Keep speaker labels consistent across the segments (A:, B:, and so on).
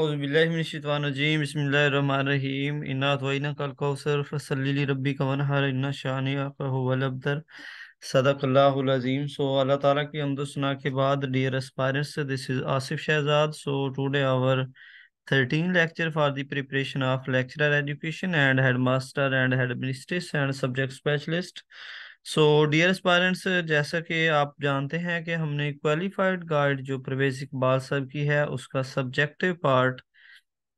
A: अज़बिल्लिमिनशैतवानजीम बसमिल्लाहिर्रहमानिर्रहीम इन्ना अतवइनकल कौसर फसल्ली रब्बी का वनहर इन्ना शानियका हुवल अबतर सदकल्लाहुल अजीम सो अल्लाह ताला की हमद सना के बाद dear aspirants this is Asif Shahzad so today our 13 lecture for the preparation of lecturer education and headmaster and headmistress and subject specialist so dear parents जैसा कि आप जानते हैं कि हमने क्वालिफाइड गाइड जो परवेज इकबाल साहब की है उसका subjective part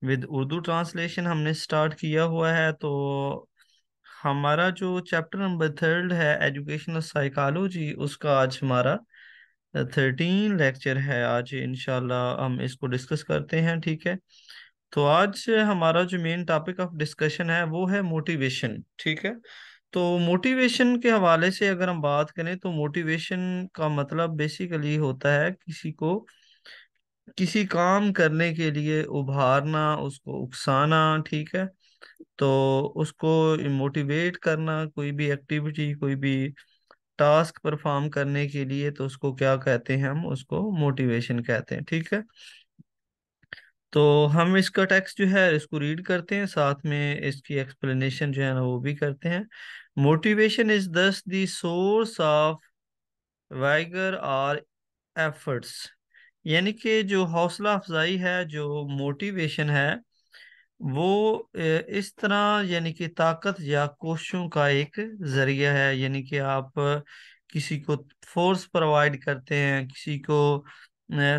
A: with Urdu translation हमने स्टार्ट किया हुआ है तो हमारा जो चैप्टर नंबर थर्ड है एजुकेशनल साइकालोजी उसका आज हमारा थर्टीन लेक्चर है आज इनशाला हम इसको डिस्कस करते हैं ठीक है तो आज हमारा जो मेन टॉपिक ऑफ डिस्कशन है वो है मोटिवेशन ठीक है तो मोटिवेशन के हवाले से अगर हम बात करें तो मोटिवेशन का मतलब बेसिकली होता है किसी को किसी काम करने के लिए उभारना उसको उकसाना ठीक है तो उसको मोटिवेट करना कोई भी एक्टिविटी कोई भी टास्क परफॉर्म करने के लिए तो उसको क्या कहते हैं हम उसको मोटिवेशन कहते हैं ठीक है तो हम इसका टेक्स्ट जो है इसको रीड करते हैं साथ में इसकी एक्सप्लेनेशन जो है ना वो भी करते हैं Motivation is thus the source of vigour और एफर्ट्स यानी कि जो हौसला अफजाई है जो मोटिवेशन है वो इस तरह यानी कि ताकत या कोशों का एक ज़रिया है यानी कि आप किसी को फोर्स प्रोवाइड करते हैं किसी को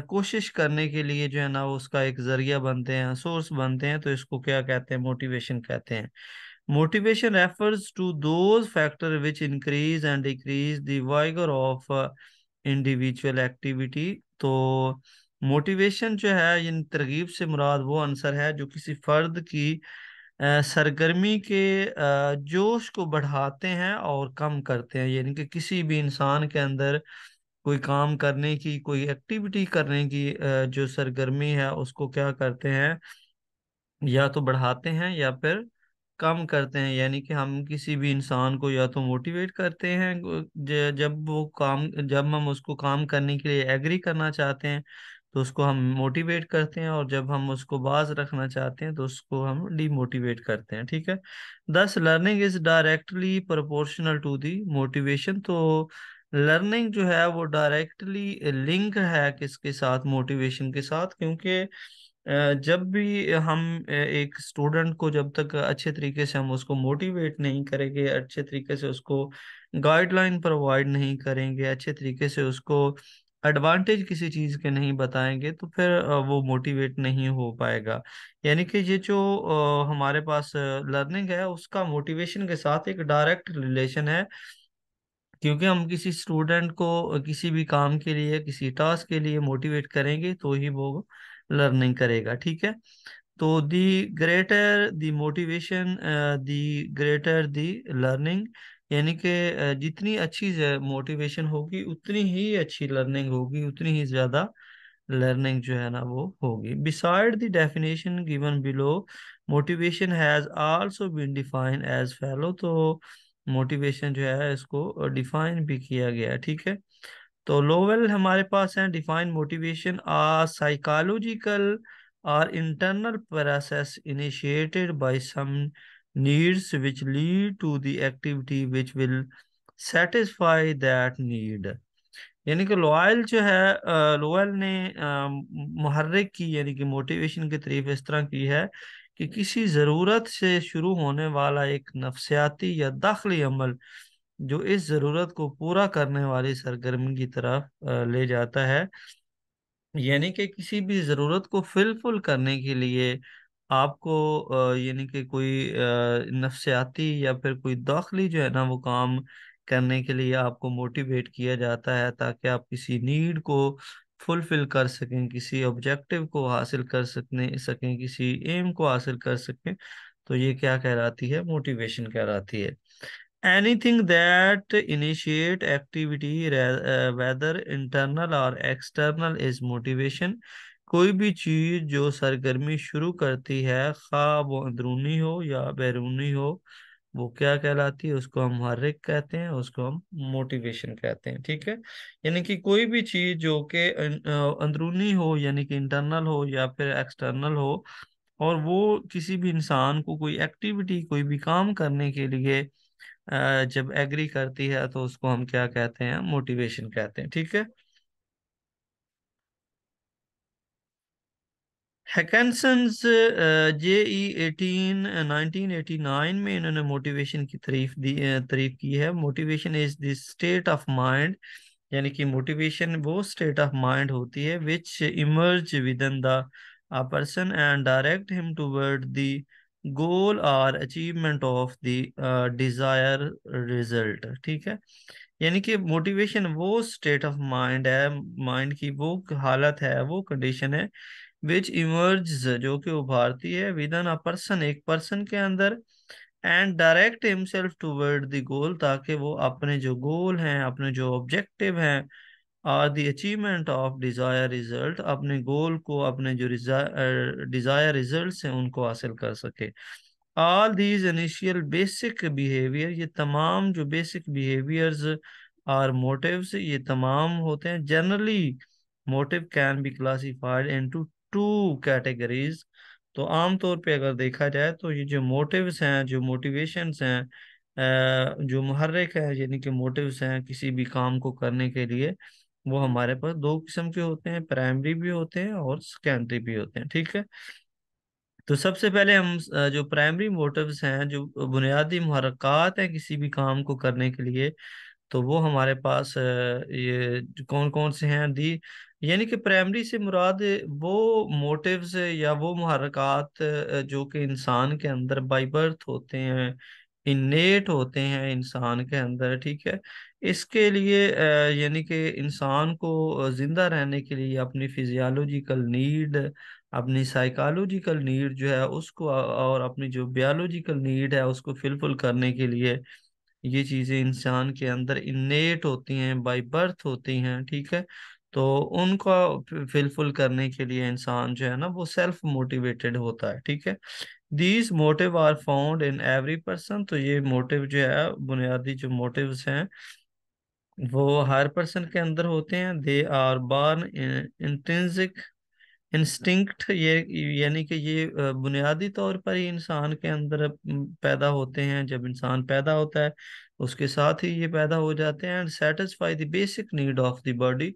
A: कोशिश करने के लिए जो है ना उसका एक ज़रिया बनते हैं सोर्स बनते हैं तो इसको क्या कहते हैं मोटिवेशन कहते हैं Motivation refers to those factors which increase and decrease the vigor of uh, individual activity. तो मोटिवेशन जो है इन तरगीब से मुराद वो आंसर है जो किसी फर्द की सरगर्मी के जोश को बढ़ाते हैं और कम करते हैं यानी कि किसी भी इंसान के अंदर कोई काम करने की कोई एक्टिविटी करने की जो सरगर्मी है उसको क्या करते हैं या तो बढ़ाते हैं या फिर कम करते हैं यानी कि हम किसी भी इंसान को या तो मोटिवेट करते हैं जब वो काम जब हम उसको काम करने के लिए एग्री करना चाहते हैं तो उसको हम मोटिवेट करते हैं और जब हम उसको बाज रखना चाहते हैं तो उसको हम डीमोटिवेट करते हैं ठीक है thus learning is directly proportional to the motivation तो लर्निंग जो है वो डायरेक्टली लिंक है किसके साथ मोटिवेशन के साथ क्योंकि जब भी हम एक स्टूडेंट को जब तक अच्छे तरीके से हम उसको मोटिवेट नहीं करेंगे अच्छे तरीके से उसको गाइडलाइन प्रोवाइड नहीं करेंगे अच्छे तरीके से उसको एडवांटेज किसी चीज़ के नहीं बताएंगे तो फिर वो मोटिवेट नहीं हो पाएगा यानी कि ये जो हमारे पास लर्निंग है उसका मोटिवेशन के साथ एक डायरेक्ट रिलेशन है क्योंकि हम किसी स्टूडेंट को किसी भी काम के लिए किसी टास्क के लिए मोटिवेट करेंगे तो ही वो लर्निंग करेगा ठीक है तो the greater the motivation the greater the learning यानी कि जितनी अच्छी मोटिवेशन होगी उतनी ही अच्छी लर्निंग होगी उतनी ही ज़्यादा लर्निंग जो है ना वो होगी beside the definition given below motivation has also been define as follow तो मोटिवेशन जो है इसको डिफाइन भी किया गया ठीक है तो लोवेल हमारे पास है define motivation are psychological or internal process initiated by some needs which lead to the activity which will satisfy that need यानी कि लोयल जो है लोयल ने मुहर्रिक की यानी कि मोटिवेशन की तरीफ इस तरह की है कि किसी ज़रूरत से शुरू होने वाला एक नफसियाती या दाखिली अमल जो इस जरूरत को पूरा करने वाली सरगर्मी की तरफ ले जाता है यानी कि किसी भी ज़रूरत को फिलफुल करने के लिए आपको यानी कि कोई नफसियाती या फिर कोई दाखिली जो है ना वो काम करने के लिए आपको मोटिवेट किया जाता है ताकि आप किसी नीड को फुलफिल कर सकें किसी ऑब्जेक्टिव को हासिल कर सकने सकें किसी एम को हासिल कर सकें तो ये क्या कहलाती है मोटिवेशन कहलाती है anything that initiate activity uh, whether internal or external is motivation कोई भी चीज जो सरगर्मी शुरू करती है खा वो अंदरूनी हो या बैरूनी हो वो क्या कहलाती है उसको हम हर्रिक कहते हैं उसको हम मोटिवेशन कहते हैं ठीक है यानी कि कोई भी चीज जो कि अं, अंदरूनी हो यानी कि इंटरनल हो या फिर एक्सटर्नल हो और वो किसी भी इंसान को कोई एक्टिविटी कोई भी काम करने के लिए जब एग्री करती है तो उसको हम क्या कहते हैं मोटिवेशन कहते हैं ठीक है Hackensons J E eighteen nineteen eighty nine में इन्होंने मोटिवेशन की तारीफ दी तारीफ की है motivation is the state of mind यानी कि मोटिवेशन वो स्टेट ऑफ माइंड होती है which emerge within the person and direct him toward the goal or achievement of the desire result ठीक है यानी कि मोटिवेशन वो स्टेट ऑफ माइंड है माइंड की वो हालत है वो कंडीशन है विच इमर्ज जो कि उभारती है विद इन अ पर्सन एक पर्सन के अंदर and direct himself toward the goal ताकि वो अपने जो गोल हैं अपने जो ऑब्जेक्टिव हैं or the achievement of desire result अपने गोल को अपने जो डिज़ायर रिज़ल्ट हैं उनको हासिल कर सके all these initial basic behaviour ये तमाम जो बेसिक बिहेवियर्स आर मोटिव्स ये तमाम होते हैं generally motive can be classified into two categories तो आम तौर पर अगर देखा जाए तो ये जो मोटिव्स हैं जो मोटिवेशंस हैं जो महर्रक है यानी कि मोटिव्स हैं किसी भी काम को करने के लिए वो हमारे पास दो किस्म के होते हैं प्राइमरी भी होते हैं और सेकेंडरी भी होते हैं ठीक है तो सबसे पहले हम जो प्राइमरी मोटिव्स हैं जो बुनियादी महरक़ात हैं किसी भी काम को करने के लिए तो वो हमारे पास ये कौन कौन से हैं दी यानी कि प्राइमरी से मुराद वो मोटिव्स या वो महरक़ात जो कि इंसान के अंदर बाई बर्थ होते हैं इनेट होते हैं इंसान के अंदर ठीक है इसके लिए यानी कि इंसान को ज़िंदा रहने के लिए अपनी फिजियालॉजिकल नीड अपनी साइकोलॉजिकल नीड जो है उसको और अपनी जो बायोलॉजिकल नीड है उसको फिलफुल करने के लिए ये चीज़ें इंसान के अंदर इनेट होती हैं बाय बर्थ होती हैं ठीक है तो उनको फिलफुल करने के लिए इंसान जो है ना वो सेल्फ मोटिवेटेड होता है ठीक है these motive are found in every person तो ये मोटिव जो है बुनियादी जो मोटिव्स हैं वो हर पर्सन के अंदर होते हैं they are born intrinsic instinct ये यानी कि ये बुनियादी तौर पर ही इंसान के अंदर पैदा होते हैं जब इंसान पैदा होता है उसके साथ ही ये पैदा हो जाते हैं and satisfy the basic need of the body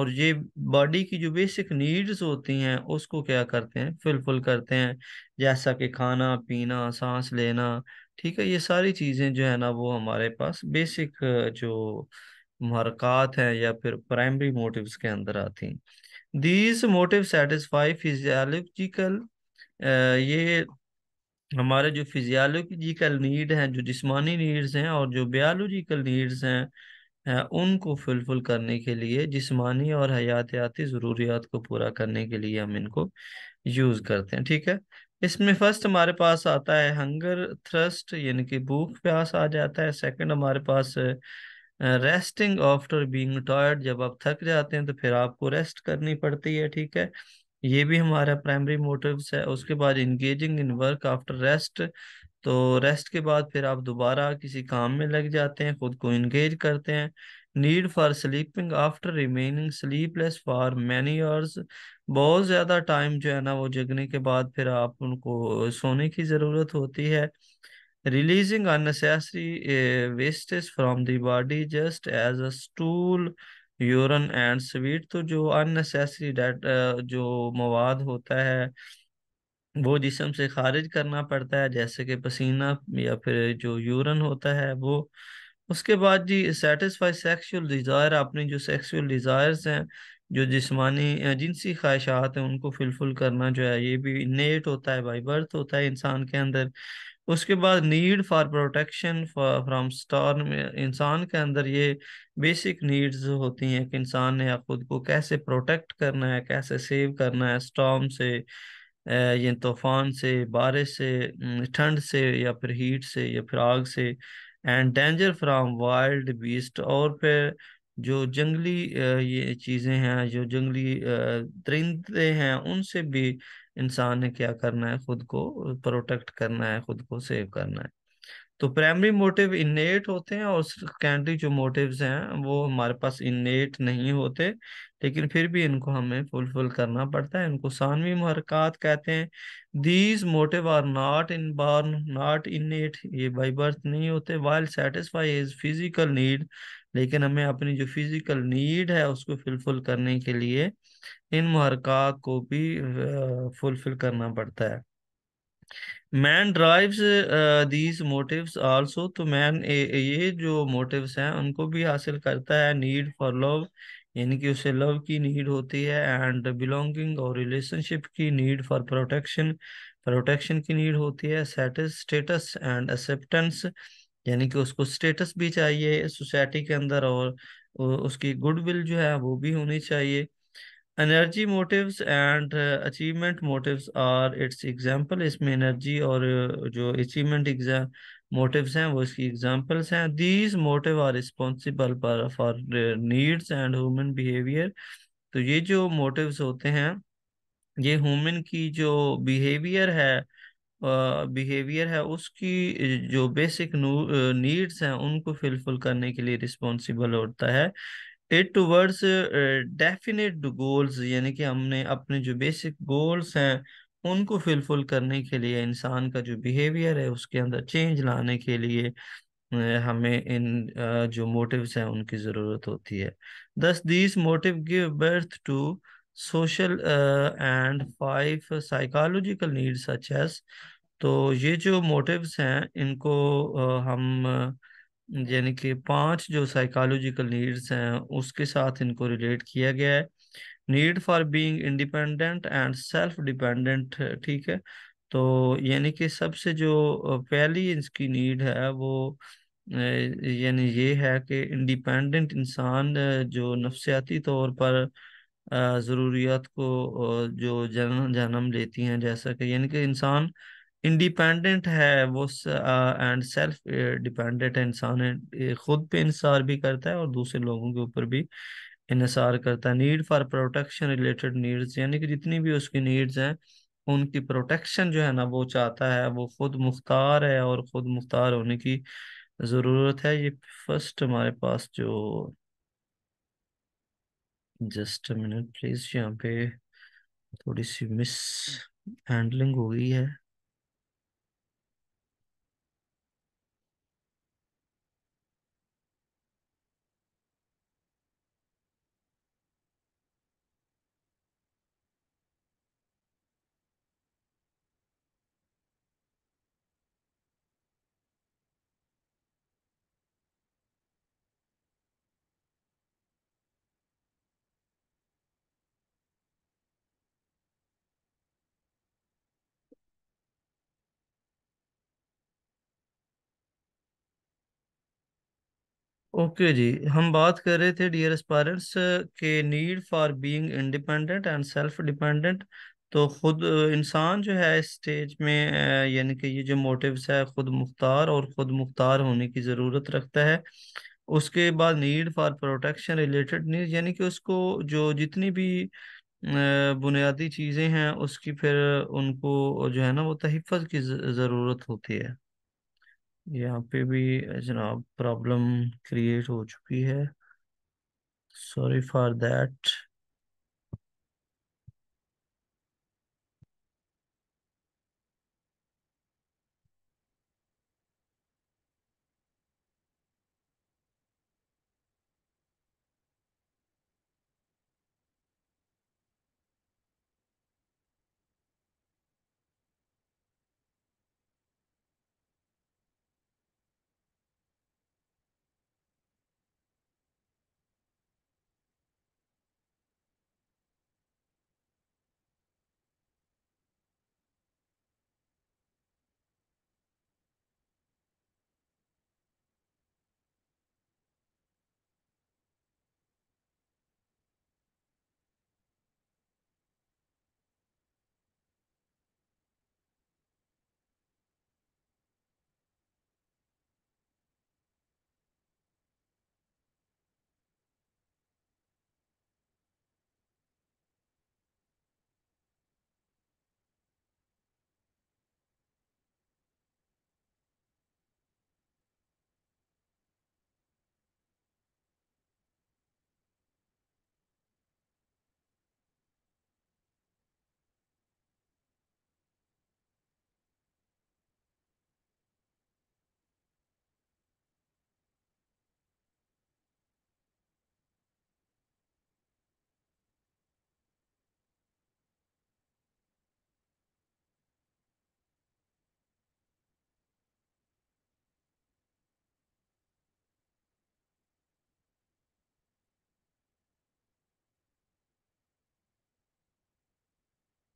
A: और ये बॉडी की जो बेसिक नीड्स होती हैं उसको क्या करते हैं फुलफिल करते हैं जैसा कि खाना पीना सांस लेना ठीक है ये सारी चीज़ें जो है ना वो हमारे पास बेसिक जो महरक़ात हैं या फिर प्राइमरी मोटिव्स के अंदर आती हैं दीज मोटिव सेटिस्फाई फिजियालॉजिकल ये हमारे जो फिजियालॉजिकल नीड हैं जो जिस्मानी नीड्स हैं और जो बायोलॉजिकल नीड्स हैं उनको फुलफिल करने के लिए जिस्मानी और हयातियाती ज़रूरियात को पूरा करने के लिए हम इनको यूज़ करते हैं ठीक है इसमें फर्स्ट हमारे पास आता है हंगर थ्रस्ट यानी कि भूख प्यास आ जाता है सेकंड हमारे पास रेस्टिंग आफ्टर बीइंग टायर्ड जब आप थक जाते हैं तो फिर आपको रेस्ट करनी पड़ती है ठीक है ये भी हमारा प्राइमरी मोटिव्स है उसके बाद engaging in work after rest तो रेस्ट के बाद फिर आप दोबारा किसी काम में लग जाते हैं खुद को इंगेज करते हैं need for sleeping after remaining sleepless for many hours बहुत ज़्यादा टाइम जो है ना वो जगने के बाद फिर आप उनको सोने की ज़रूरत होती है Releasing unnecessary uh, eh, wastage from the body just as a stool urine and sweat तो जो अननेसेसरी eh, जो मवाद होता है वो जिसम से खारिज करना पड़ता है जैसे कि पसीना या फिर जो यूरन होता है वो उसके बाद जी सेटिस्फाई सेक्सुअल डिज़ायर अपनी जो सेक्सुअल डिज़ायर्स हैं जो जिस्मानी जिनसी ख्वाहिशात हैं उनको फुलफिल करना जो है ये भी नेट होता है बाई बर्थ होता है इंसान के अंदर उसके बाद need for protection from storm इंसान के अंदर ये बेसिक नीड्स होती हैं कि इंसान ने खुद को कैसे प्रोटेक्ट करना है कैसे सेव करना है स्टॉर्म से ये तूफान से बारिश से ठंड से या फिर हीट से या फिर आग से and danger from wild beast और फिर जो जंगली ये चीज़ें हैं जो जंगली दरिंदे हैं उनसे भी इंसान ने क्या करना है खुद को प्रोटेक्ट करना है खुद को सेव करना है तो प्राइमरी मोटिव इननेट होते हैं और सेकेंडरी जो मोटिव्स हैं वो हमारे पास इननेट नहीं होते लेकिन फिर भी इनको हमें फुलफिल करना पड़ता है इनको सानवी महरकत कहते हैं these motive are not inborn not in ये बाई बर्थ नहीं होते while satisfy is physical need लेकिन हमें अपनी जो फिजिकल नीड है उसको फुलफिल करने के लिए इन महरका को भी फुलफिल करना पड़ता है man drives these motives also तो मैन ये जो मोटिव्स हैं उनको भी हासिल करता है नीड फॉर लव यानी कि उसे लव की नीड होती है एंड बिलोंगिंग और रिलेशनशिप की नीड फॉर प्रोटेक्शन प्रोटेक्शन की नीड होती है स्टेटस एंड एक्सेप्टेंस यानी कि उसको स्टेटस भी चाहिए सोसाइटी के अंदर और उसकी गुडविल जो है वो भी होनी चाहिए energy motives and achievement motives are its example इसमें एनर्जी और जो अचीवमेंट एग्जाम मोटिव्स हैं वो इसकी एग्जांपल्स हैं these motive are responsible for needs and human behaviour तो ये जो मोटिव्स होते हैं ये ह्यूमन की जो बिहेवियर है बिहेवियर है उसकी जो बेसिक नीड्स हैं उनको फिलफिल करने के लिए रिस्पॉन्सिबल होता है इट टूवर्ड्स डेफिनेट गोल्स यानी कि हमने अपने जो बेसिक गोल्स हैं उनको फिलफुल करने के लिए इंसान का जो बिहेवियर है उसके अंदर चेंज लाने के लिए हमें इन जो मोटिव्स हैं उनकी ज़रूरत होती है thus these motive give birth to social and five psychological needs such as तो ये जो मोटिव्स हैं इनको uh, हम यानी कि पांच जो साइकोलॉजिकल नीड्स हैं उसके साथ इनको रिलेट किया गया है need for being independent and self dependent ठीक है तो यानी कि सबसे जो पहली इसकी नीड है वो यानी ये है कि इंडिपेंडेंट इंसान जो नफसियाती तौर पर ज़रूरियात को जो जन्म जन्म लेती हैं जैसा कि यानी कि इंसान इंडिपेंडेंट है वो एंड सेल्फ डिपेंडेंट है इंसान खुद पे इंसार भी करता है और दूसरे लोगों के ऊपर भी इसार करता है need for protection related needs यानी कि जितनी भी उसकी नीड्स हैं उनकी प्रोटेक्शन जो है ना वो चाहता है वो खुद मुख्तार है और खुद मुख्तार होने की ज़रूरत है ये फर्स्ट हमारे पास जो जस्ट मिनट प्लीज यहाँ पे थोड़ी सी मिस हैंडलिंग हो गई है ओके जी हम बात कर रहे थे डियर पेरेंट्स के need for being independent and self dependent तो खुद इंसान जो है इस स्टेज में यानी कि ये जो मोटिव्स है खुद मुख्तार और खुद मुख्तार होने की ज़रूरत रखता है उसके बाद need for protection related need यानी कि उसको जो जितनी भी बुनियादी चीज़ें हैं उसकी फिर उनको जो है ना वो तहफ़ की ज़रूरत होती है यहाँ पे भी जनाब प्रॉब्लम क्रिएट हो चुकी है सॉरी फॉर दैट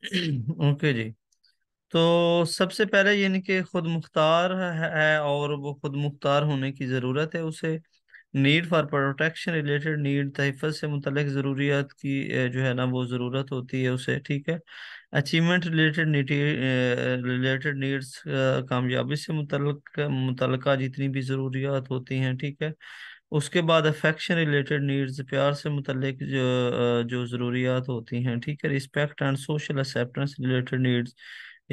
A: ओके जी तो सबसे पहले यानी कि खुद मुख्तार है और वो खुद मुख्तार होने की ज़रूरत है उसे need for protection related need तहफ़ से मुतलक ज़रूरियात की जो है ना वो ज़रूरत होती है उसे ठीक है अचीवमेंट रिलेटेड रिलेटेड नीड्स कामयाबी से मुतल मुतलका जितनी भी ज़रूरियात होती हैं ठीक है उसके बाद अफेक्शन रिलेटेड नीड्स प्यार से मतलब जो जो ज़रूरियात होती हैं ठीक है respect and social acceptance related needs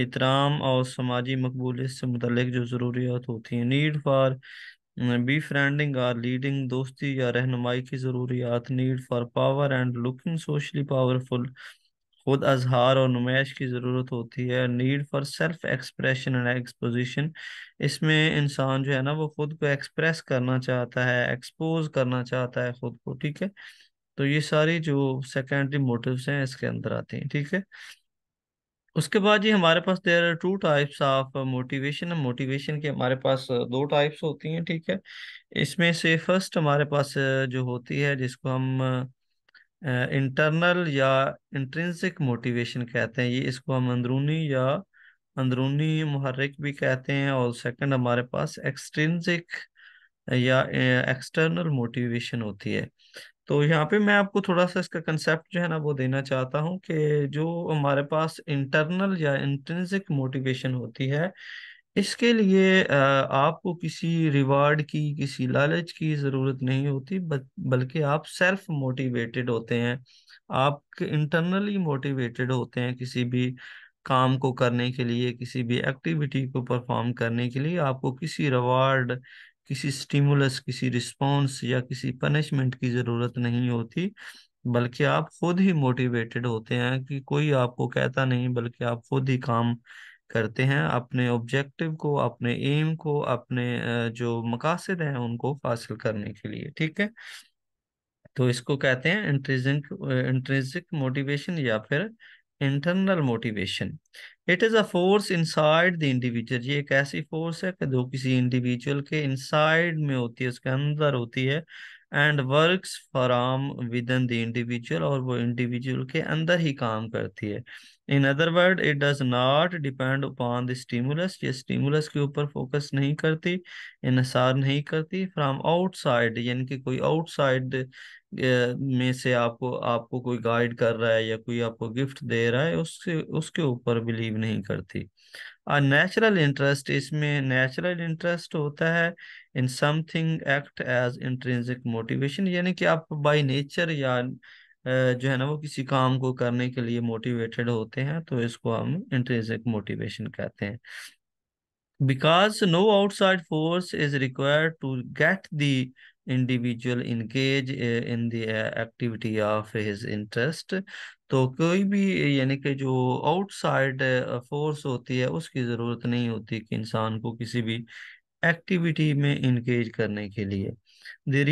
A: इतराम और समाजी मकबूलियत से मुतलिक जो ज़रूरियात होती हैं need for befriending or leading दोस्ती या रहनुमाई की ज़रूरियात need for power and looking socially powerful खुद अजहार और नुमाइश की ज़रूरत होती है need for self expression and exposition इसमें इंसान जो है ना वो खुद को एक्सप्रेस करना चाहता है एक्सपोज करना चाहता है खुद को ठीक है तो ये सारी जो सेकेंडरी मोटिव्स हैं इसके अंदर आते हैं ठीक है उसके बाद जी हमारे पास there are two types of motivation motivation के हमारे पास दो टाइप्स होती हैं ठीक है इसमें से फर्स्ट हमारे पास जो होती है जिसको हम इंटरनल या इंट्रेंसिक मोटिवेशन कहते हैं ये इसको हम अंदरूनी या अंदरूनी महरक भी कहते हैं और सेकंड हमारे पास एक्सट्रिंसिक या एक्सटर्नल मोटिवेशन होती है तो यहाँ पे मैं आपको थोड़ा सा इसका कंसेप्ट जो है ना वो देना चाहता हूँ कि जो हमारे पास इंटरनल या इंटेंसिक मोटिवेशन होती है इसके लिए आपको किसी रिवार्ड की किसी लालच की जरूरत नहीं होती बल्कि आप सेल्फ मोटिवेटेड होते हैं आप इंटरनली मोटिवेटेड होते हैं किसी भी काम को करने के लिए किसी भी एक्टिविटी को परफॉर्म करने के लिए आपको किसी रिवार्ड किसी स्टिमुलस किसी रिस्पॉन्स या किसी पनिशमेंट की ज़रूरत नहीं होती बल्कि आप खुद ही मोटिवेटेड होते हैं कि कोई आपको कहता नहीं बल्कि आप खुद ही काम करते हैं अपने ऑब्जेक्टिव को अपने एम को अपने जो मकासद हैं उनको हासिल करने के लिए ठीक है तो इसको कहते हैं इंट्रेजिक इंट्रेजिक मोटिवेशन या फिर internal motivation it is a force inside the individual ये एक ऐसी फोर्स है कि जो किसी इंडिविजुअल के इनसाइड में होती है उसके अंदर होती है and work from within the individual और वो इंडिविजुअल के अंदर ही काम करती है in other word it does not depend upon the stimulus ये स्टीमुलस के ऊपर फोकस नहीं करती इसार नहीं करती फ्राम आउटसाइड यानी कि कोई आउटसाइड में से आपको आपको कोई गाइड कर रहा है या कोई आपको गिफ्ट दे रहा है उसके उसके ऊपर बिलीव नहीं करती और नेचुरल इंटरेस्ट इसमें नेचुरल इंटरेस्ट होता है in something act as intrinsic motivation यानी कि आप बाय नेचर या जो है ना वो किसी काम को करने के लिए मोटिवेटेड होते हैं तो इसको हम इंट्रेंसिक मोटिवेशन कहते हैं because no outside force is required to get the individual engage in the activity of his interest तो कोई भी यानी कि जो आउटसाइड फोर्स eh, होती है उसकी ज़रूरत नहीं होती कि इंसान को किसी भी एक्टिविटी में इंगेज करने के लिए the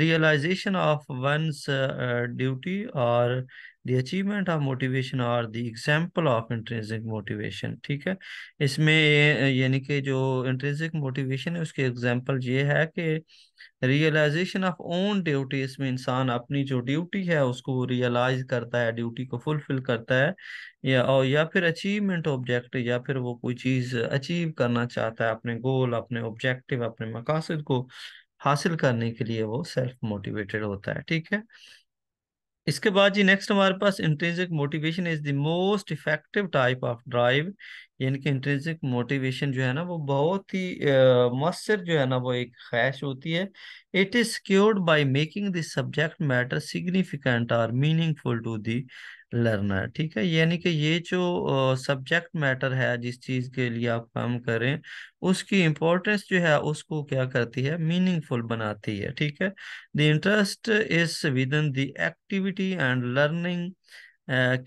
A: realisation of one's duty और the achievement of motivation are the example of intrinsic motivation ठीक है इसमें यानी कि जो इंटरेंसिक मोटिवेशन है उसके एग्जाम्पल ये है कि रियलाइजेशन ऑफ ओन ड्यूटी इसमें इंसान अपनी जो ड्यूटी है उसको रियलाइज करता है ड्यूटी को फुलफिल करता है या और या फिर अचीवमेंट ऑब्जेक्ट या फिर वो कोई चीज़ अचीव करना चाहता है अपने गोल अपने ऑब्जेक्टिव अपने मकासद को हासिल करने के लिए वो सेल्फ मोटिवेटेड होता है ठीक है इसके बाद जी नेक्स्ट हमारे पास intrinsic motivation is the most effective type of drive यानी कि इंटेंसिक मोटिवेशन जो है ना वो बहुत ही मसर जो है ना वो एक खैश होती है it is secured by making the subject matter significant और मीनिंगफुल टू दी लर्नर ठीक है यानी कि ये जो सब्जेक्ट uh, मैटर है जिस चीज़ के लिए आप काम करें उसकी इंपॉर्टेंस जो है उसको क्या करती है मीनिंगफुल बनाती है ठीक है the interest is within the activity and learning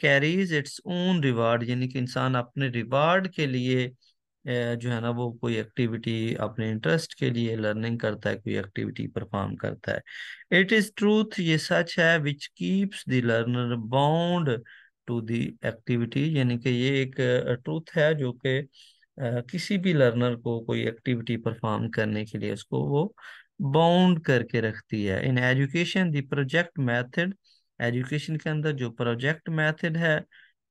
A: carries its own reward यानी कि इंसान अपने रिवार्ड के लिए जो है ना वो कोई एक्टिविटी अपने इंटरेस्ट के लिए लर्निंग करता है कोई एक्टिविटी परफॉर्म करता है इट इज ट्रूथ ये सच है which keeps the learner bound to the activity यानी कि ये एक ट्रूथ है जो कि किसी भी लर्नर को कोई एक्टिविटी परफॉर्म करने के लिए उसको वो बाउंड करके रखती है in education the project method education के अंदर जो प्रोजेक्ट मैथड है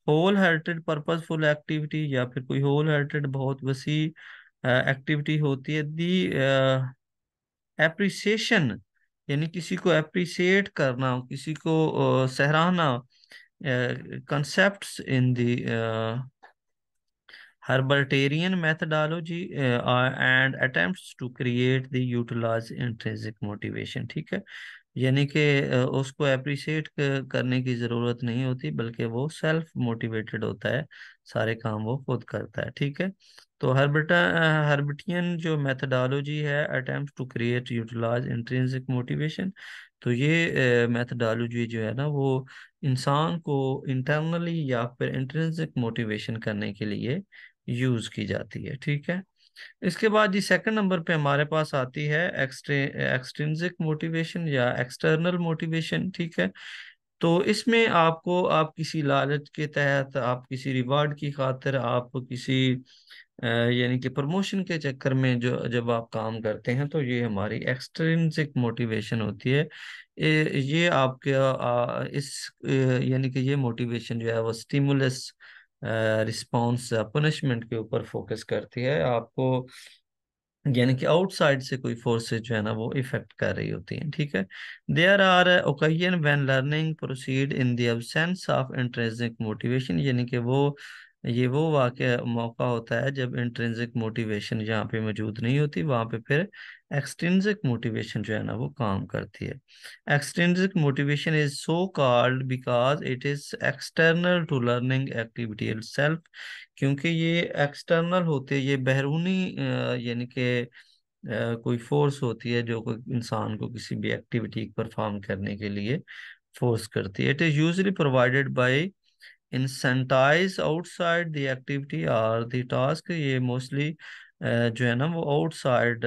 A: होल हार्टेड पर्पजफुल एक्टिविटी या फिर कोई होल हार्टेड बहुत वसी एक्टिविटी होती है दी एप्रिसिएशन यानी किसी को एप्रिसिएट करना किसी को सराहना concept in the herbertarian methodology and and to create create the utilize intrinsic ठीक है यानी कि उसको अप्रिशिएट करने की ज़रूरत नहीं होती बल्कि वो सेल्फ मोटिवेटेड होता है सारे काम वो खुद करता है ठीक है तो हर्बटा हर्बटियन जो मेथडोलॉजी है attempt to create utilise intrinsic motivation तो ये मेथडोलॉजी जो है ना वो इंसान को इंटरनली या फिर इंट्रेंसिक मोटिवेशन करने के लिए यूज़ की जाती है ठीक है इसके बाद जी सेकंड नंबर पे हमारे पास आती है एक्सट्रिंसिक मोटिवेशन या एक्सटर्नल मोटिवेशन ठीक है तो इसमें आपको आप किसी लालच के तहत आप किसी रिवार्ड की खातिर आप किसी यानी कि प्रमोशन के चक्कर में जो जब आप काम करते हैं तो ये हमारी एक्सट्रिंसिक मोटिवेशन होती है ये आपके आ, इस यानी कि ये मोटिवेशन जो है वो स्टिमुलस रिस्पॉन्स पनिशमेंट के ऊपर फोकस करती है आपको यानी कि आउटसाइड से कोई फोर्सेज जो है ना वो इफेक्ट कर रही होती हैं ठीक है there are occasion when learning proceed in the absence of intrinsic motivation यानी कि वो ये वो वाक़ मौका होता है जब इंट्रेंसिक मोटिवेशन जहाँ पे मौजूद नहीं होती वहां पे फिर एक्सटेंसिक मोटिवेशन जो है ना वो काम करती है extrinsic motivation is so called because it is external to learning activity itself क्योंकि ये एक्सटर्नल होते ये बहरूनी यानी कि कोई फोर्स होती है जो कोई इंसान को किसी भी एक्टिविटी परफॉर्म करने के लिए फोर्स करती है it is usually provided by incentives outside the activity or the task ये मोस्टली जो है ना वो आउटसाइड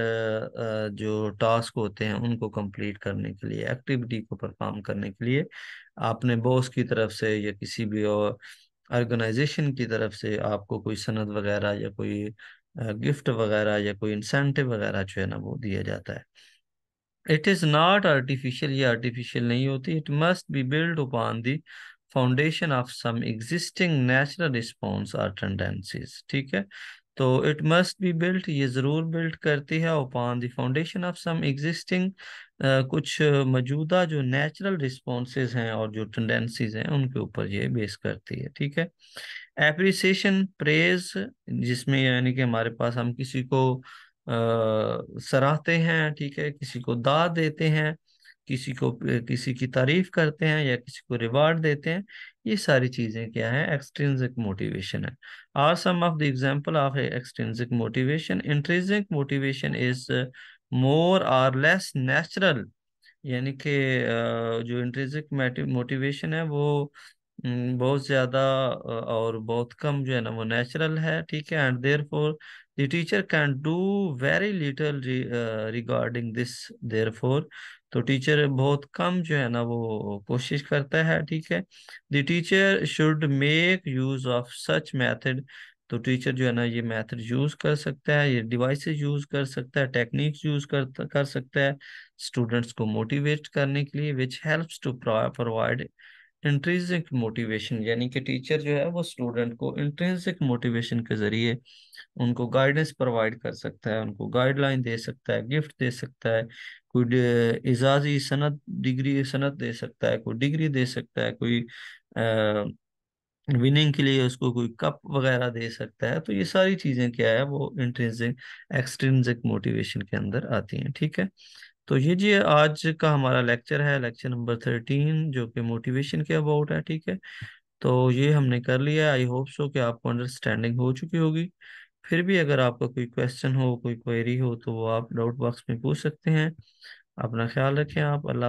A: जो टास्क होते हैं उनको कंप्लीट करने के लिए एक्टिविटी को परफॉर्म करने के लिए आपने बॉस की तरफ से या किसी भी ऑर्गेनाइजेशन की तरफ से आपको कोई सनद वगैरह या कोई गिफ्ट वगैरह या कोई इंसेंटिव वगैरह जो है ना वो दिया जाता है इट इज़ नॉट आर्टिफिशियल ये आर्टिफिशियल नहीं होती it must be build upon the foundation of some existing natural response or tendencies ठीक है तो इट मस्ट बी बिल्ट ये ज़रूर बिल्ट करती है upon the foundation of some existing कुछ मौजूदा जो नेचुरल रिस्पॉन्सेज हैं और जो टेंडेंसीज हैं उनके ऊपर ये बेस करती है ठीक है एप्रिसिएशन प्रेज जिसमें यानी कि हमारे पास हम किसी को सराहते हैं ठीक है किसी को दाद देते हैं किसी को किसी की तारीफ करते हैं या किसी को रिवार्ड देते हैं ये सारी चीज़ें क्या है एक्सट्रेंसिक मोटिवेशन है are some of the example of extrinsic motivation intrinsic motivation is more or less natural यानी कि जो इंट्रेंसिक मोटिवेशन है वो बहुत ज़्यादा और बहुत कम जो है ना वो नेचुरल है ठीक है and therefore the teacher can do very little re, uh, regarding this therefore तो टीचर बहुत कम जो है ना वो कोशिश करता है ठीक है the teacher should make use of such method तो टीचर जो है ना ये मैथड यूज कर सकता है ये डिवाइस यूज कर सकता है टेक्निक यूज कर कर सकता है स्टूडेंट्स को मोटिवेट करने के लिए which help to provide intrinsic motivation यानी कि टीचर जो है वो स्टूडेंट को इंट्रेंसिक मोटिवेशन के जरिए उनको गाइडेंस प्रोवाइड कर सकता है उनको गाइडलाइन दे सकता है गिफ्ट दे सकता है कोई एजाजी सनत डिग्री सनत दे सकता है कोई डिग्री दे सकता है कोई विनिंग के लिए उसको कोई कप वगैरह दे सकता है तो ये सारी चीजें क्या है वो इंट्रेंसिक एक्सट्रेंसिक मोटिवेशन के अंदर आती हैं ठीक है तो ये जी आज का हमारा लेक्चर है लेक्चर नंबर थर्टीन जो कि मोटिवेशन के अबाउट है ठीक है तो ये हमने कर लिया आई होप सो कि आपको अंडरस्टैंडिंग हो चुकी होगी फिर भी अगर आपका कोई क्वेश्चन हो कोई क्वेरी हो तो वो आप डाउट बॉक्स में पूछ सकते हैं अपना ख्याल रखें आप अल्लाह